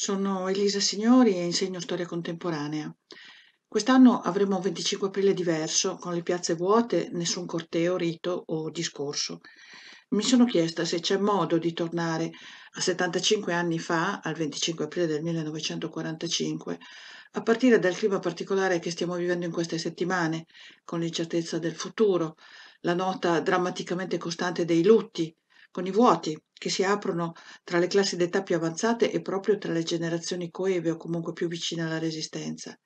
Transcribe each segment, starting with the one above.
Sono Elisa Signori e insegno storia contemporanea. Quest'anno avremo un 25 aprile diverso, con le piazze vuote, nessun corteo, rito o discorso. Mi sono chiesta se c'è modo di tornare a 75 anni fa, al 25 aprile del 1945, a partire dal clima particolare che stiamo vivendo in queste settimane, con l'incertezza del futuro, la nota drammaticamente costante dei lutti, con i vuoti che si aprono tra le classi d'età più avanzate e proprio tra le generazioni coeve o comunque più vicine alla resistenza.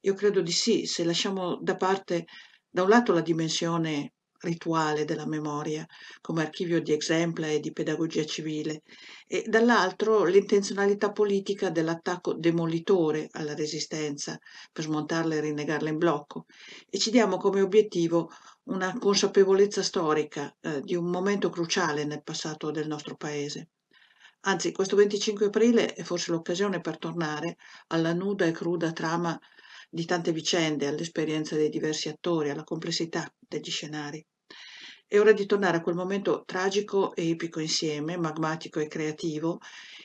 Io credo di sì, se lasciamo da parte da un lato la dimensione rituale della memoria come archivio di esempla e di pedagogia civile e dall'altro l'intenzionalità politica dell'attacco demolitore alla resistenza per smontarla e rinnegarla in blocco e ci diamo come obiettivo una consapevolezza storica eh, di un momento cruciale nel passato del nostro Paese. Anzi, questo 25 aprile è forse l'occasione per tornare alla nuda e cruda trama di tante vicende, all'esperienza dei diversi attori, alla complessità degli scenari. È ora di tornare a quel momento tragico e epico insieme, magmatico e creativo,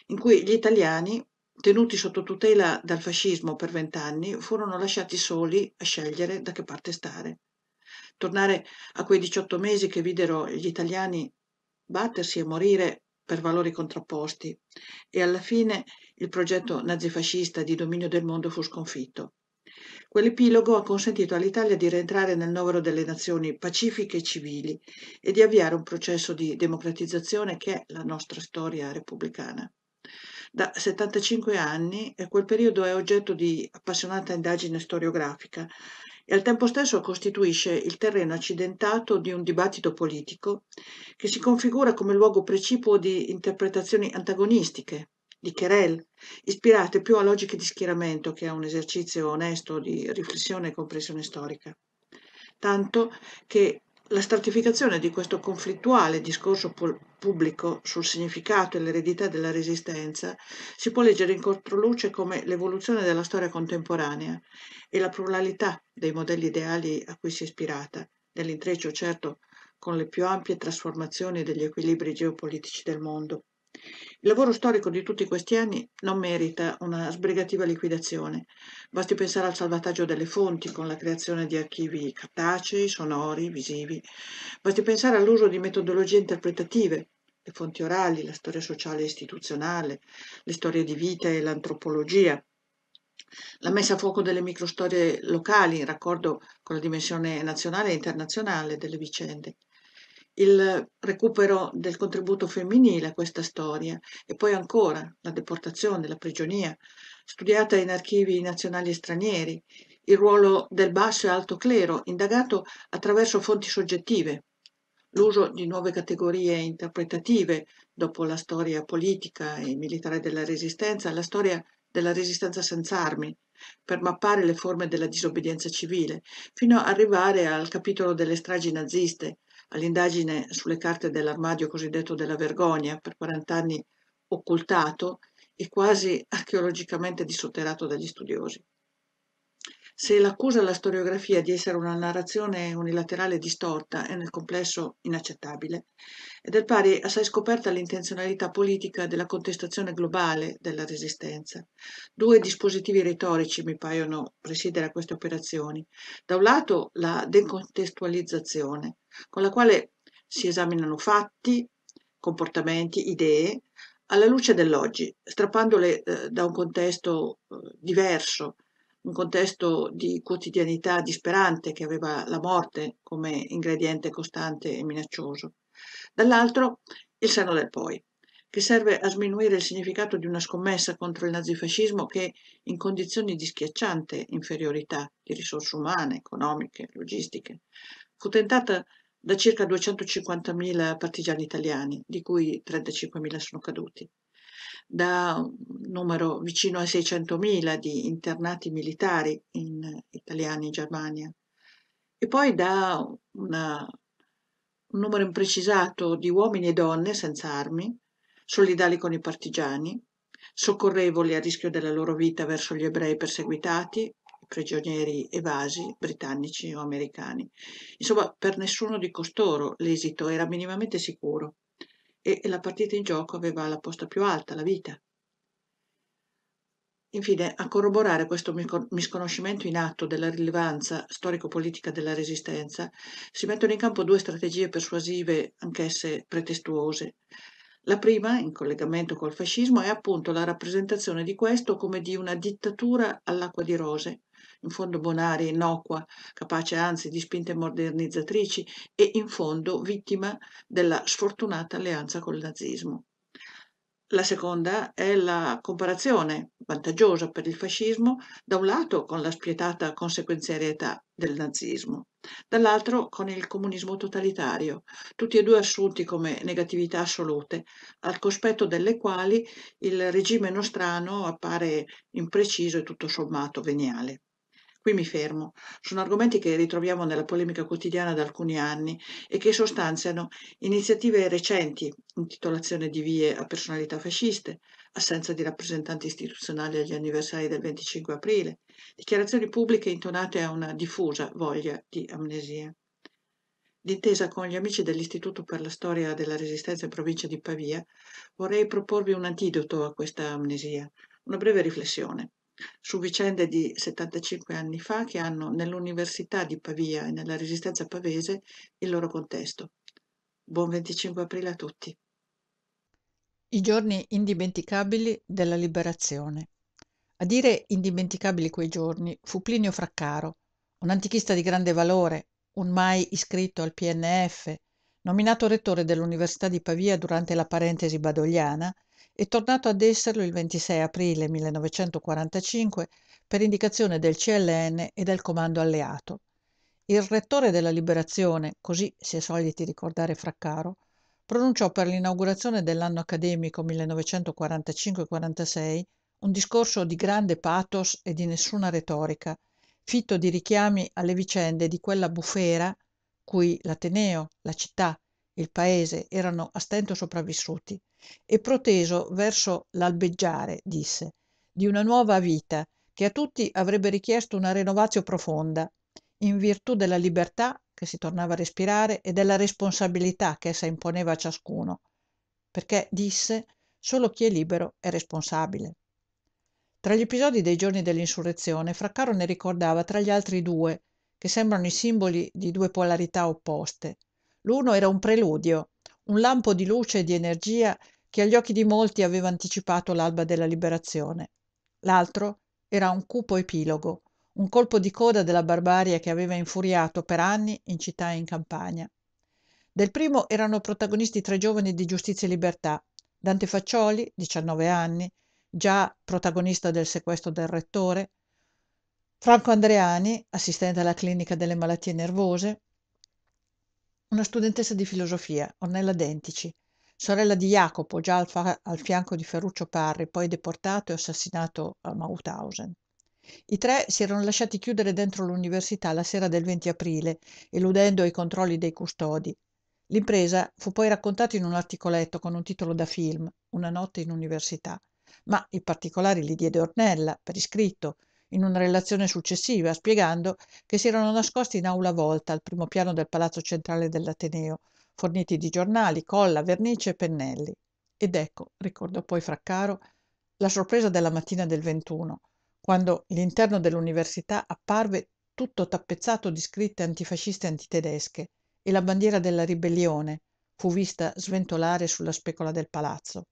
in cui gli italiani, tenuti sotto tutela dal fascismo per vent'anni, furono lasciati soli a scegliere da che parte stare tornare a quei 18 mesi che videro gli italiani battersi e morire per valori contrapposti e alla fine il progetto nazifascista di dominio del mondo fu sconfitto. Quell'epilogo ha consentito all'Italia di rientrare nel novero delle nazioni pacifiche e civili e di avviare un processo di democratizzazione che è la nostra storia repubblicana. Da 75 anni eh, quel periodo è oggetto di appassionata indagine storiografica e al tempo stesso costituisce il terreno accidentato di un dibattito politico che si configura come luogo precipuo di interpretazioni antagonistiche, di querelle, ispirate più a logiche di schieramento che a un esercizio onesto di riflessione e comprensione storica. Tanto che la stratificazione di questo conflittuale discorso pubblico sul significato e l'eredità della Resistenza si può leggere in controluce come l'evoluzione della storia contemporanea e la pluralità dei modelli ideali a cui si è ispirata, nell'intreccio certo con le più ampie trasformazioni degli equilibri geopolitici del mondo. Il lavoro storico di tutti questi anni non merita una sbrigativa liquidazione. Basti pensare al salvataggio delle fonti con la creazione di archivi cartacei, sonori, visivi. Basti pensare all'uso di metodologie interpretative, le fonti orali, la storia sociale e istituzionale, le storie di vita e l'antropologia, la messa a fuoco delle microstorie locali in raccordo con la dimensione nazionale e internazionale delle vicende il recupero del contributo femminile a questa storia e poi ancora la deportazione, la prigionia, studiata in archivi nazionali e stranieri, il ruolo del basso e alto clero, indagato attraverso fonti soggettive, l'uso di nuove categorie interpretative dopo la storia politica e militare della Resistenza, la storia della Resistenza senza armi, per mappare le forme della disobbedienza civile, fino ad arrivare al capitolo delle stragi naziste, all'indagine sulle carte dell'armadio cosiddetto della vergogna, per 40 anni occultato e quasi archeologicamente dissotterato dagli studiosi. Se l'accusa alla storiografia di essere una narrazione unilaterale distorta è nel complesso inaccettabile, è del pari assai scoperta l'intenzionalità politica della contestazione globale della resistenza. Due dispositivi retorici mi paiono presiedere a queste operazioni. Da un lato la decontestualizzazione, con la quale si esaminano fatti, comportamenti, idee, alla luce dell'oggi, strappandole eh, da un contesto eh, diverso un contesto di quotidianità disperante che aveva la morte come ingrediente costante e minaccioso. Dall'altro il senno del poi, che serve a sminuire il significato di una scommessa contro il nazifascismo che in condizioni di schiacciante inferiorità di risorse umane, economiche, logistiche, fu tentata da circa 250.000 partigiani italiani, di cui 35.000 sono caduti da un numero vicino a 600.000 di internati militari in italiani in Germania e poi da una, un numero imprecisato di uomini e donne senza armi, solidali con i partigiani, soccorrevoli a rischio della loro vita verso gli ebrei perseguitati, prigionieri evasi britannici o americani. Insomma, per nessuno di costoro l'esito era minimamente sicuro e la partita in gioco aveva la posta più alta, la vita. Infine, a corroborare questo misconoscimento in atto della rilevanza storico-politica della Resistenza, si mettono in campo due strategie persuasive, anch'esse pretestuose. La prima, in collegamento col fascismo, è appunto la rappresentazione di questo come di una dittatura all'acqua di rose, in fondo bonaria, innocua, capace anzi di spinte modernizzatrici e in fondo vittima della sfortunata alleanza col nazismo. La seconda è la comparazione vantaggiosa per il fascismo, da un lato con la spietata conseguenziarietà del nazismo, dall'altro con il comunismo totalitario, tutti e due assunti come negatività assolute, al cospetto delle quali il regime nostrano appare impreciso e tutto sommato veniale. Qui mi fermo. Sono argomenti che ritroviamo nella polemica quotidiana da alcuni anni e che sostanziano iniziative recenti, intitolazione di vie a personalità fasciste, assenza di rappresentanti istituzionali agli anniversari del 25 aprile, dichiarazioni pubbliche intonate a una diffusa voglia di amnesia. D'intesa con gli amici dell'Istituto per la Storia della Resistenza in provincia di Pavia, vorrei proporvi un antidoto a questa amnesia, una breve riflessione su vicende di 75 anni fa che hanno nell'Università di Pavia e nella Resistenza pavese il loro contesto. Buon 25 aprile a tutti. I giorni indimenticabili della liberazione. A dire indimenticabili quei giorni fu Plinio Fraccaro, un antichista di grande valore, un mai iscritto al PNF, nominato rettore dell'Università di Pavia durante la parentesi badogliana è tornato ad esserlo il 26 aprile 1945 per indicazione del CLN e del Comando Alleato. Il rettore della Liberazione, così si è soliti ricordare Fraccaro, pronunciò per l'inaugurazione dell'anno accademico 1945-46 un discorso di grande pathos e di nessuna retorica, fitto di richiami alle vicende di quella bufera cui l'Ateneo, la città, il paese erano a stento sopravvissuti e proteso verso l'albeggiare disse di una nuova vita che a tutti avrebbe richiesto una renovatio profonda in virtù della libertà che si tornava a respirare e della responsabilità ch'essa imponeva a ciascuno perché disse solo chi è libero è responsabile tra gli episodi dei giorni dell'insurrezione fraccaro ne ricordava tra gli altri due che sembrano i simboli di due polarità opposte l'uno era un preludio un lampo di luce e di energia che agli occhi di molti aveva anticipato l'alba della liberazione. L'altro era un cupo epilogo, un colpo di coda della barbarie che aveva infuriato per anni in città e in campagna. Del primo erano protagonisti tre giovani di Giustizia e Libertà, Dante Faccioli, 19 anni, già protagonista del sequestro del rettore, Franco Andreani, assistente alla clinica delle malattie nervose, una studentessa di filosofia, Ornella Dentici, Sorella di Jacopo, già al, fa- al fianco di Ferruccio Parri, poi deportato e assassinato a Mauthausen. I tre si erano lasciati chiudere dentro l'università la sera del 20 aprile, eludendo i controlli dei custodi. L'impresa fu poi raccontata in un articoletto con un titolo da film, Una notte in università, ma i particolari li diede Ornella, per iscritto, in una relazione successiva, spiegando che si erano nascosti in aula volta al primo piano del palazzo centrale dell'Ateneo, forniti di giornali, colla, vernice e pennelli. Ed ecco, ricordò poi Fraccaro, la sorpresa della mattina del 21, quando l'interno dell'università apparve tutto tappezzato di scritte antifasciste e antitedesche e la bandiera della ribellione fu vista sventolare sulla specola del palazzo.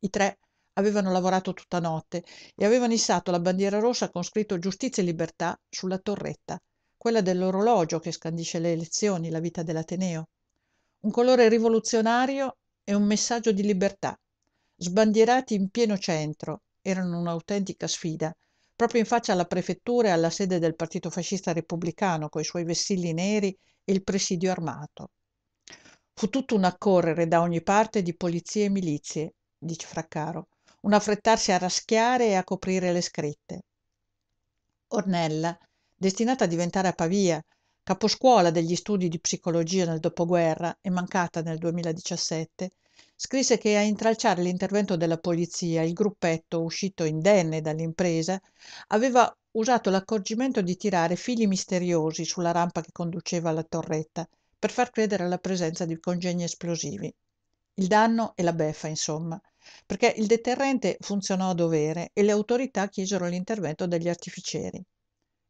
I tre avevano lavorato tutta notte e avevano issato la bandiera rossa con scritto Giustizia e Libertà sulla torretta, quella dell'orologio che scandisce le elezioni, la vita dell'Ateneo un colore rivoluzionario e un messaggio di libertà. Sbandierati in pieno centro, erano un'autentica sfida, proprio in faccia alla prefettura e alla sede del Partito Fascista Repubblicano, coi suoi vessilli neri e il presidio armato. Fu tutto un accorrere da ogni parte di polizie e milizie, dice Fraccaro, un affrettarsi a raschiare e a coprire le scritte. Ornella, destinata a diventare a Pavia caposcuola degli studi di psicologia nel dopoguerra e mancata nel 2017, scrisse che a intralciare l'intervento della polizia il gruppetto, uscito indenne dall'impresa, aveva usato l'accorgimento di tirare fili misteriosi sulla rampa che conduceva alla torretta per far credere alla presenza di congegni esplosivi. Il danno e la beffa, insomma, perché il deterrente funzionò a dovere e le autorità chiesero l'intervento degli artificieri.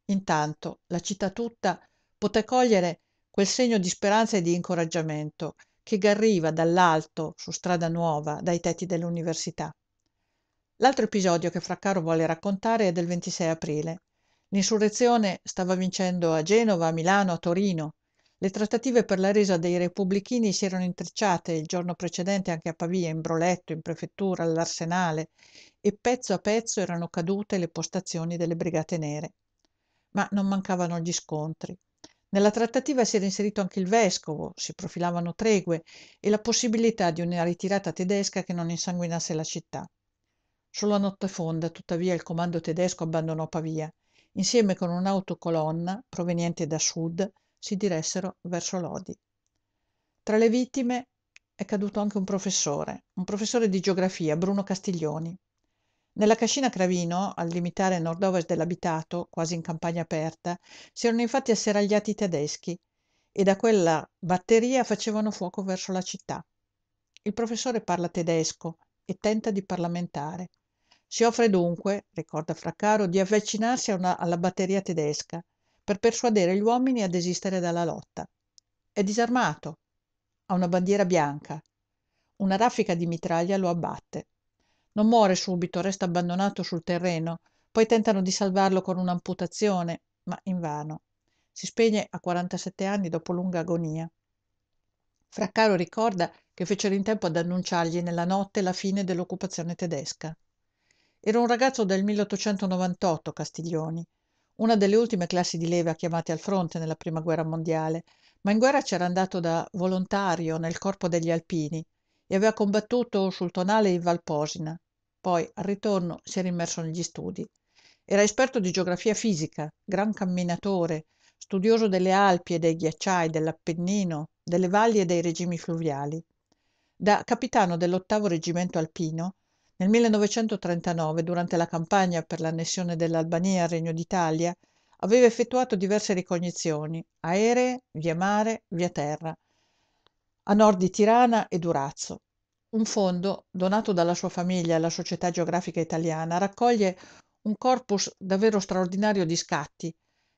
Intanto la città tutta poté cogliere quel segno di speranza e di incoraggiamento che garriva dall'alto su strada nuova dai tetti dell'università l'altro episodio che fraccaro vuole raccontare è del 26 aprile l'insurrezione stava vincendo a genova a milano a torino le trattative per la resa dei repubblichini si erano intrecciate il giorno precedente anche a pavia in broletto in prefettura all'arsenale e pezzo a pezzo erano cadute le postazioni delle brigate nere ma non mancavano gli scontri nella trattativa si era inserito anche il vescovo, si profilavano tregue e la possibilità di una ritirata tedesca che non insanguinasse la città. Solo a notte fonda, tuttavia, il comando tedesco abbandonò Pavia. Insieme con un'autocolonna proveniente da sud si diressero verso Lodi. Tra le vittime è caduto anche un professore, un professore di geografia, Bruno Castiglioni. Nella cascina Cravino, al limitare nord-ovest dell'abitato, quasi in campagna aperta, si erano infatti asseragliati i tedeschi e da quella batteria facevano fuoco verso la città. Il professore parla tedesco e tenta di parlamentare. Si offre dunque, ricorda Fraccaro, di avvicinarsi una, alla batteria tedesca per persuadere gli uomini a desistere dalla lotta. È disarmato, ha una bandiera bianca. Una raffica di mitraglia lo abbatte. Non muore subito, resta abbandonato sul terreno, poi tentano di salvarlo con un'amputazione, ma invano. Si spegne a 47 anni dopo lunga agonia. Fraccaro ricorda che fecero in tempo ad annunciargli nella notte la fine dell'occupazione tedesca. Era un ragazzo del 1898, Castiglioni, una delle ultime classi di leva chiamate al fronte nella Prima Guerra Mondiale, ma in guerra c'era andato da volontario nel corpo degli alpini e aveva combattuto sul Tonale in Valposina. Poi, al ritorno, si era immerso negli studi. Era esperto di geografia fisica, gran camminatore, studioso delle Alpi e dei ghiacciai, dell'Appennino, delle valli e dei regimi fluviali. Da capitano dell'ottavo reggimento alpino, nel 1939, durante la campagna per l'annessione dell'Albania al Regno d'Italia, aveva effettuato diverse ricognizioni, aeree, via mare, via terra, a nord di Tirana e Durazzo. Un fondo, donato dalla sua famiglia alla Società Geografica Italiana, raccoglie un corpus davvero straordinario di scatti,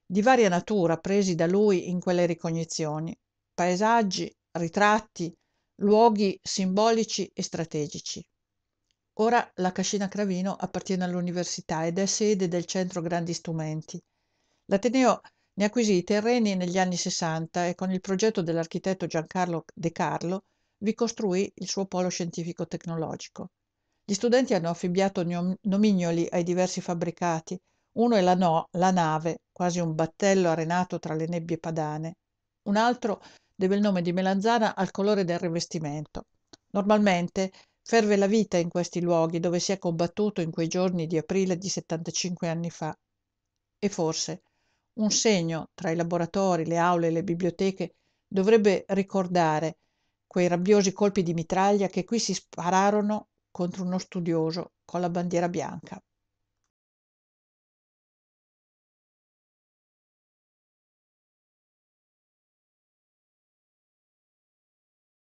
di varia natura, presi da lui in quelle ricognizioni, paesaggi, ritratti, luoghi simbolici e strategici. Ora la Cascina Cravino appartiene all'università ed è sede del Centro Grandi Strumenti. L'Ateneo ne acquisì i terreni negli anni 60 e con il progetto dell'architetto Giancarlo De Carlo vi costruì il suo polo scientifico-tecnologico. Gli studenti hanno affibbiato nomignoli ai diversi fabbricati, uno è la, no, la nave, quasi un battello arenato tra le nebbie padane, un altro deve il nome di melanzana al colore del rivestimento. Normalmente ferve la vita in questi luoghi dove si è combattuto in quei giorni di aprile di 75 anni fa. E forse un segno tra i laboratori, le aule e le biblioteche dovrebbe ricordare quei rabbiosi colpi di mitraglia che qui si spararono contro uno studioso con la bandiera bianca